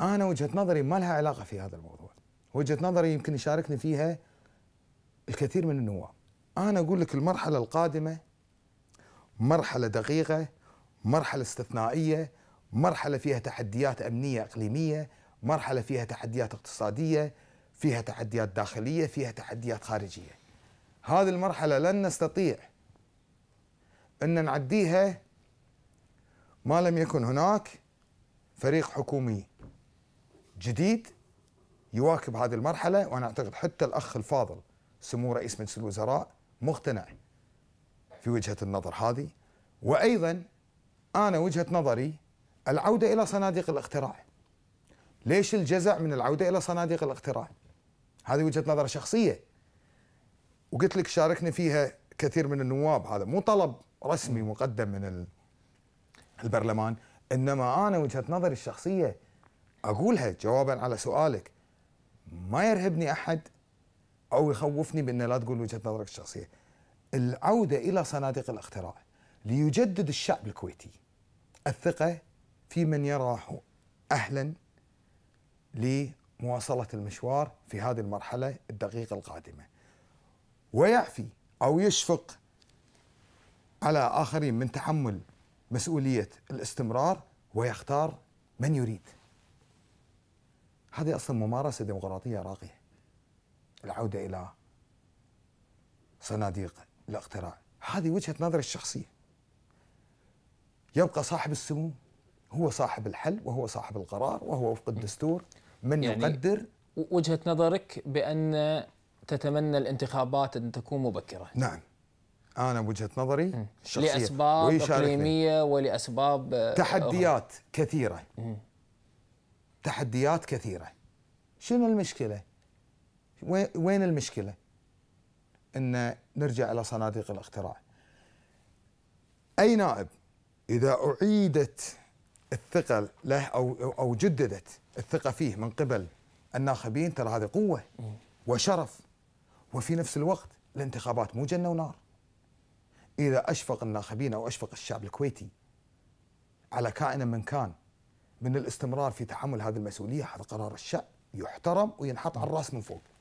انا وجهه نظري ما لها علاقه في هذا الموضوع وجهه نظري يمكن يشاركني فيها الكثير من النواب انا اقول لك المرحله القادمه مرحله دقيقه مرحله استثنائيه مرحله فيها تحديات امنيه اقليميه مرحله فيها تحديات اقتصاديه فيها تحديات داخليه فيها تحديات خارجيه هذه المرحله لن نستطيع ان نعديها ما لم يكن هناك فريق حكومي جديد يواكب هذه المرحله وانا اعتقد حتى الاخ الفاضل سمو رئيس مجلس الوزراء مقتنع في وجهه النظر هذه وايضا انا وجهه نظري العوده الى صناديق الاختراع ليش الجزع من العوده الى صناديق الاختراع هذه وجهه نظر شخصيه وقلت لك شاركني فيها كثير من النواب هذا مو طلب رسمي مقدم من البرلمان انما انا وجهه نظري الشخصيه أقولها جوابا على سؤالك ما يرهبني أحد أو يخوفني بأن لا تقول وجهة نظرك الشخصية العودة إلى صناديق الاختراع ليجدد الشعب الكويتي الثقة في من يراه أهلا لمواصلة المشوار في هذه المرحلة الدقيقة القادمة ويعفي أو يشفق على آخرين من تحمل مسؤولية الاستمرار ويختار من يريد هذه أصلا ممارسة ديمقراطية راقية العودة إلى صناديق الاقتراع هذه وجهة نظري الشخصية يبقى صاحب السمو هو صاحب الحل وهو صاحب القرار وهو وفق الدستور من يعني يقدر وجهة نظرك بأن تتمنى الانتخابات أن تكون مبكرة نعم أنا وجهة نظري الشخصية لأسباب إقليمية ولأسباب تحديات أوه. كثيرة تحديات كثيرة شنو المشكلة وين المشكلة أن نرجع إلى صناديق الاقتراع أي نائب إذا أعيدت الثقة له أو, أو جددت الثقة فيه من قبل الناخبين ترى هذه قوة وشرف وفي نفس الوقت الانتخابات مو جنة ونار إذا أشفق الناخبين أو أشفق الشعب الكويتي على كائن من كان من الاستمرار في تحمل هذه المسؤوليه هذا قرار الشعب يحترم وينحط على نعم. الراس من فوق